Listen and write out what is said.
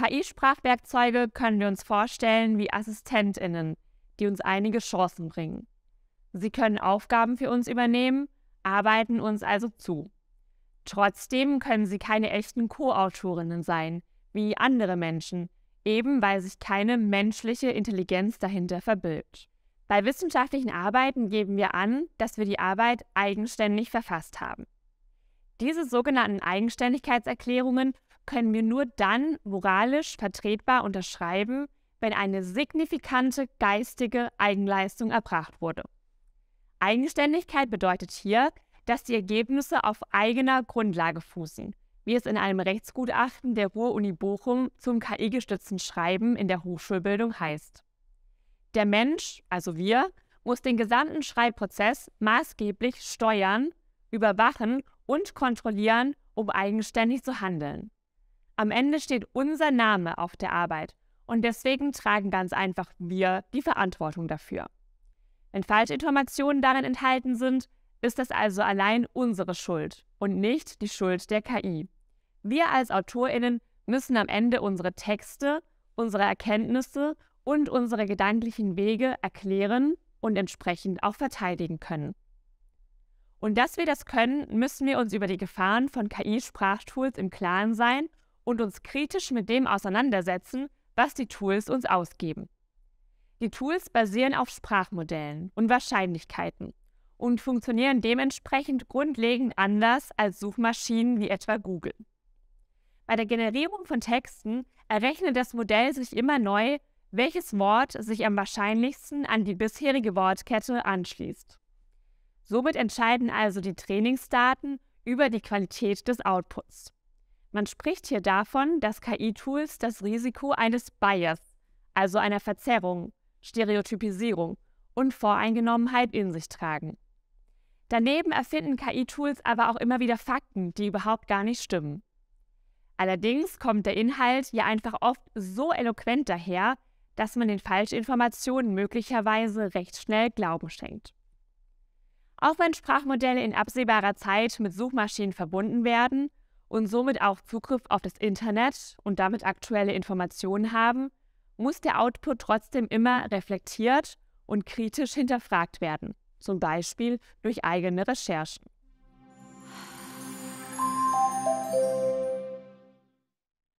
KI-Sprachwerkzeuge können wir uns vorstellen wie Assistentinnen, die uns einige Chancen bringen. Sie können Aufgaben für uns übernehmen, arbeiten uns also zu. Trotzdem können sie keine echten Co-Autorinnen sein, wie andere Menschen, eben weil sich keine menschliche Intelligenz dahinter verbirgt. Bei wissenschaftlichen Arbeiten geben wir an, dass wir die Arbeit eigenständig verfasst haben. Diese sogenannten Eigenständigkeitserklärungen können wir nur dann moralisch vertretbar unterschreiben, wenn eine signifikante geistige Eigenleistung erbracht wurde. Eigenständigkeit bedeutet hier, dass die Ergebnisse auf eigener Grundlage fußen, wie es in einem Rechtsgutachten der Ruhr-Uni Bochum zum KI-gestützten Schreiben in der Hochschulbildung heißt. Der Mensch, also wir, muss den gesamten Schreibprozess maßgeblich steuern, überwachen und kontrollieren, um eigenständig zu handeln. Am Ende steht unser Name auf der Arbeit und deswegen tragen ganz einfach wir die Verantwortung dafür. Wenn Falschinformationen darin enthalten sind, ist das also allein unsere Schuld und nicht die Schuld der KI. Wir als Autorinnen müssen am Ende unsere Texte, unsere Erkenntnisse und unsere gedanklichen Wege erklären und entsprechend auch verteidigen können. Und dass wir das können, müssen wir uns über die Gefahren von KI-Sprachtools im Klaren sein und uns kritisch mit dem auseinandersetzen, was die Tools uns ausgeben. Die Tools basieren auf Sprachmodellen und Wahrscheinlichkeiten und funktionieren dementsprechend grundlegend anders als Suchmaschinen wie etwa Google. Bei der Generierung von Texten errechnet das Modell sich immer neu, welches Wort sich am wahrscheinlichsten an die bisherige Wortkette anschließt. Somit entscheiden also die Trainingsdaten über die Qualität des Outputs. Man spricht hier davon, dass KI-Tools das Risiko eines Bias, also einer Verzerrung, Stereotypisierung und Voreingenommenheit in sich tragen. Daneben erfinden KI-Tools aber auch immer wieder Fakten, die überhaupt gar nicht stimmen. Allerdings kommt der Inhalt ja einfach oft so eloquent daher, dass man den Falschinformationen möglicherweise recht schnell Glauben schenkt. Auch wenn Sprachmodelle in absehbarer Zeit mit Suchmaschinen verbunden werden, und somit auch Zugriff auf das Internet und damit aktuelle Informationen haben, muss der Output trotzdem immer reflektiert und kritisch hinterfragt werden, zum Beispiel durch eigene Recherchen.